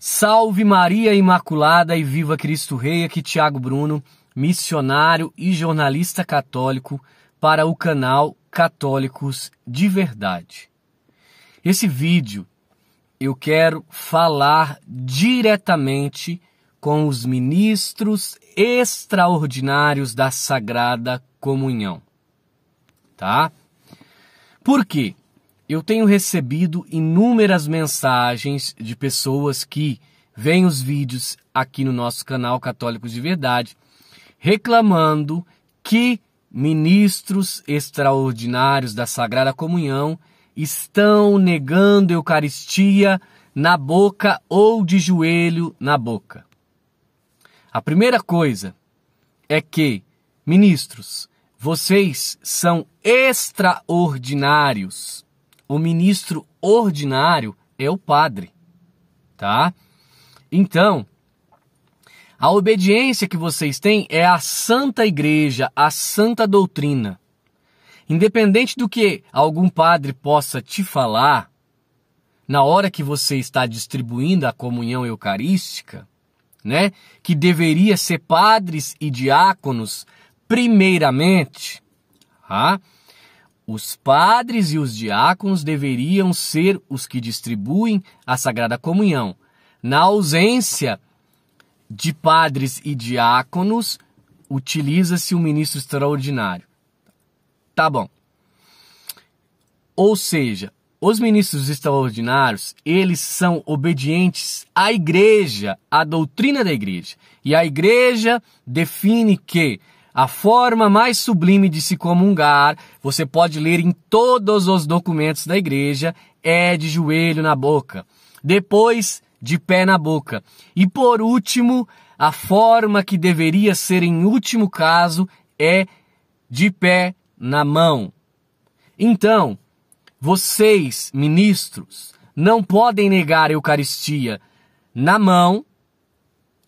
Salve Maria Imaculada e viva Cristo Rei, aqui Tiago Bruno, missionário e jornalista católico para o canal Católicos de Verdade. Esse vídeo eu quero falar diretamente com os ministros extraordinários da Sagrada Comunhão. Tá? Por quê? Eu tenho recebido inúmeras mensagens de pessoas que veem os vídeos aqui no nosso canal Católicos de Verdade reclamando que ministros extraordinários da Sagrada Comunhão estão negando a Eucaristia na boca ou de joelho na boca. A primeira coisa é que, ministros, vocês são extraordinários o ministro ordinário é o padre, tá? Então, a obediência que vocês têm é a santa igreja, a santa doutrina. Independente do que algum padre possa te falar, na hora que você está distribuindo a comunhão eucarística, né, que deveria ser padres e diáconos primeiramente, tá? Ah, os padres e os diáconos deveriam ser os que distribuem a Sagrada Comunhão. Na ausência de padres e diáconos, utiliza-se o um ministro extraordinário. Tá bom. Ou seja, os ministros extraordinários, eles são obedientes à igreja, à doutrina da igreja. E a igreja define que a forma mais sublime de se comungar, você pode ler em todos os documentos da igreja, é de joelho na boca. Depois, de pé na boca. E por último, a forma que deveria ser em último caso é de pé na mão. Então, vocês, ministros, não podem negar a Eucaristia na mão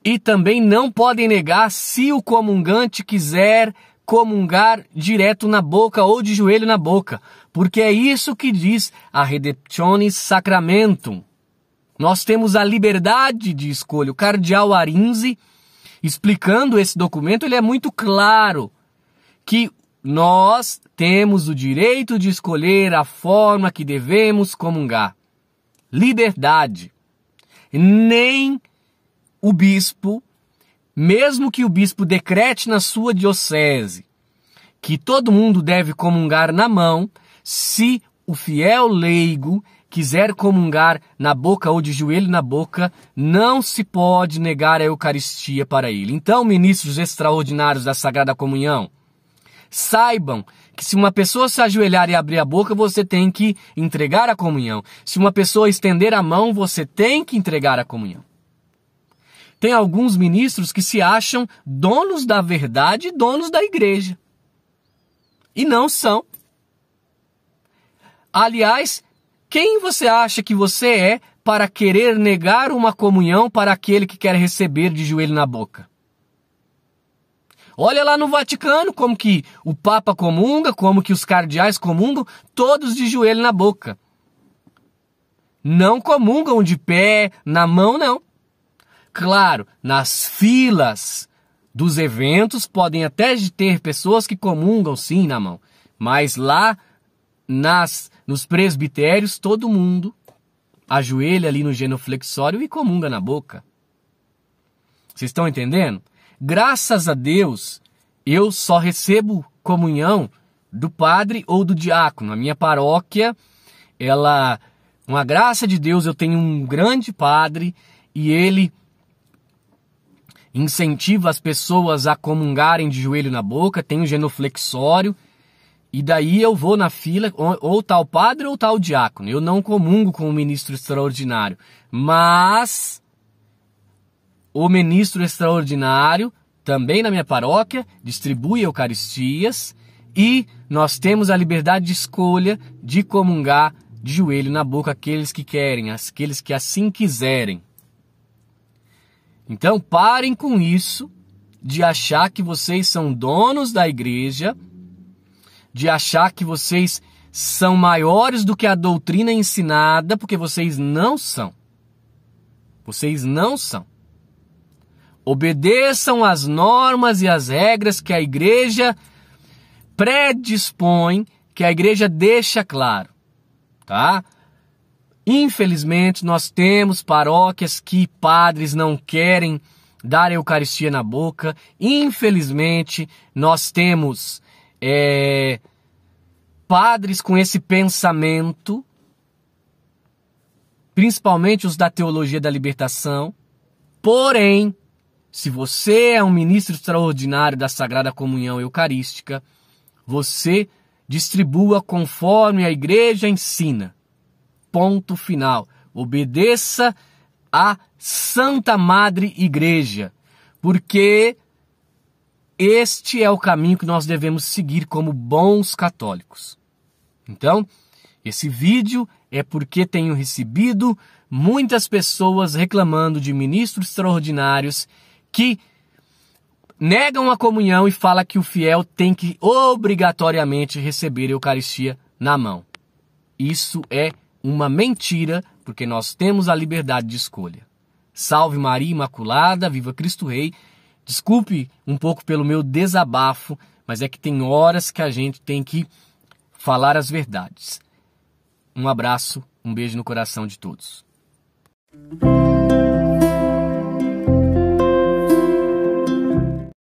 e também não podem negar se o comungante quiser comungar direto na boca ou de joelho na boca, porque é isso que diz a Redemptionis Sacramentum. Nós temos a liberdade de escolha. O cardeal Arinze, explicando esse documento, ele é muito claro que nós temos o direito de escolher a forma que devemos comungar. Liberdade. Nem o bispo, mesmo que o bispo decrete na sua diocese que todo mundo deve comungar na mão, se o fiel leigo quiser comungar na boca ou de joelho na boca, não se pode negar a Eucaristia para ele. Então, ministros extraordinários da Sagrada Comunhão, saibam que se uma pessoa se ajoelhar e abrir a boca, você tem que entregar a comunhão. Se uma pessoa estender a mão, você tem que entregar a comunhão. Tem alguns ministros que se acham donos da verdade e donos da igreja. E não são. Aliás, quem você acha que você é para querer negar uma comunhão para aquele que quer receber de joelho na boca? Olha lá no Vaticano como que o Papa comunga, como que os cardeais comungam, todos de joelho na boca. Não comungam de pé, na mão não. Claro, nas filas dos eventos podem até ter pessoas que comungam sim na mão, mas lá nas nos presbitérios todo mundo ajoelha ali no genuflexório e comunga na boca. Vocês estão entendendo? Graças a Deus, eu só recebo comunhão do padre ou do diácono. A minha paróquia, ela, uma graça de Deus, eu tenho um grande padre e ele incentiva as pessoas a comungarem de joelho na boca, tem o um genuflexório, e daí eu vou na fila, ou tal padre ou tal diácono. Eu não comungo com o ministro extraordinário, mas o ministro extraordinário, também na minha paróquia, distribui Eucaristias e nós temos a liberdade de escolha de comungar de joelho na boca aqueles que querem, aqueles que assim quiserem. Então parem com isso de achar que vocês são donos da igreja, de achar que vocês são maiores do que a doutrina ensinada, porque vocês não são. Vocês não são. Obedeçam as normas e as regras que a igreja predispõe, que a igreja deixa claro, tá? Infelizmente, nós temos paróquias que padres não querem dar a Eucaristia na boca. Infelizmente, nós temos é, padres com esse pensamento, principalmente os da teologia da libertação. Porém, se você é um ministro extraordinário da Sagrada Comunhão Eucarística, você distribua conforme a igreja ensina ponto final. Obedeça à Santa Madre Igreja, porque este é o caminho que nós devemos seguir como bons católicos. Então, esse vídeo é porque tenho recebido muitas pessoas reclamando de ministros extraordinários que negam a comunhão e fala que o fiel tem que obrigatoriamente receber a Eucaristia na mão. Isso é uma mentira, porque nós temos a liberdade de escolha. Salve Maria Imaculada, viva Cristo Rei. Desculpe um pouco pelo meu desabafo, mas é que tem horas que a gente tem que falar as verdades. Um abraço, um beijo no coração de todos.